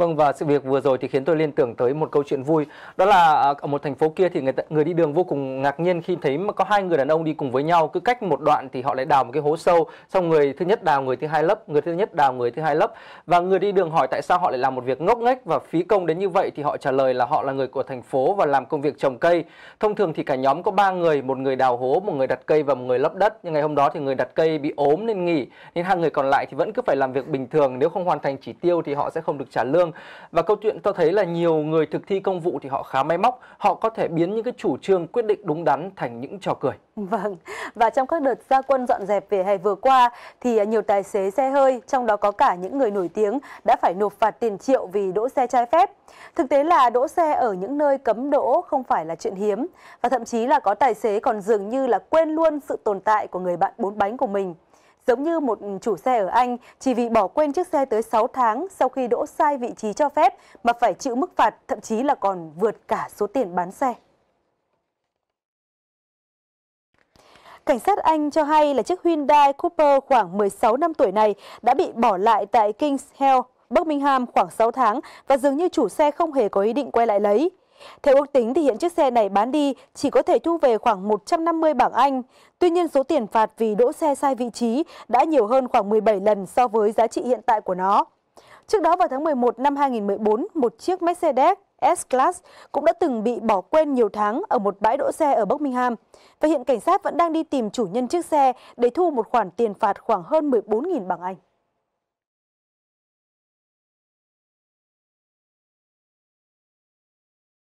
Vâng và sự việc vừa rồi thì khiến tôi liên tưởng tới một câu chuyện vui đó là à, ở một thành phố kia thì người người đi đường vô cùng ngạc nhiên khi thấy mà có hai người đàn ông đi cùng với nhau cứ cách một đoạn thì họ lại đào một cái hố sâu xong người thứ nhất đào người thứ hai lấp người thứ nhất đào người thứ hai lấp và người đi đường hỏi tại sao họ lại làm một việc ngốc nghếch và phí công đến như vậy thì họ trả lời là họ là người của thành phố và làm công việc trồng cây thông thường thì cả nhóm có ba người một người đào hố một người đặt cây và một người lấp đất nhưng ngày hôm đó thì người đặt cây bị ốm nên nghỉ nên hai người còn lại thì vẫn cứ phải làm việc bình thường nếu không hoàn thành chỉ tiêu thì họ sẽ không được trả lương phương vâng. và câu chuyện cho thấy là nhiều người thực thi công vụ thì họ khá may móc họ có thể biến những cái chủ trương quyết định đúng đắn thành những trò cười vâng và trong các đợt gia quân dọn dẹp về hè vừa qua thì nhiều tài xế xe hơi trong đó có cả những người nổi tiếng đã phải nộp phạt tiền triệu vì đỗ xe trái phép thực tế là đỗ xe ở những nơi cấm đỗ không phải là chuyện hiếm và thậm chí là có tài xế còn dường như là quên luôn sự tồn tại của người bạn bốn bánh của mình giống như một chủ xe ở Anh chỉ vì bỏ quên chiếc xe tới 6 tháng sau khi đỗ sai vị trí cho phép mà phải chịu mức phạt thậm chí là còn vượt cả số tiền bán xe. Cảnh sát Anh cho hay là chiếc Hyundai Cooper khoảng 16 năm tuổi này đã bị bỏ lại tại Kings Hill, Birmingham khoảng 6 tháng và dường như chủ xe không hề có ý định quay lại lấy. Theo ước tính thì hiện chiếc xe này bán đi chỉ có thể thu về khoảng 150 bảng Anh. Tuy nhiên số tiền phạt vì đỗ xe sai vị trí đã nhiều hơn khoảng 17 lần so với giá trị hiện tại của nó. Trước đó vào tháng 11 năm 2014, một chiếc Mercedes S-Class cũng đã từng bị bỏ quên nhiều tháng ở một bãi đỗ xe ở Birmingham. Và hiện cảnh sát vẫn đang đi tìm chủ nhân chiếc xe để thu một khoản tiền phạt khoảng hơn 14.000 bảng Anh.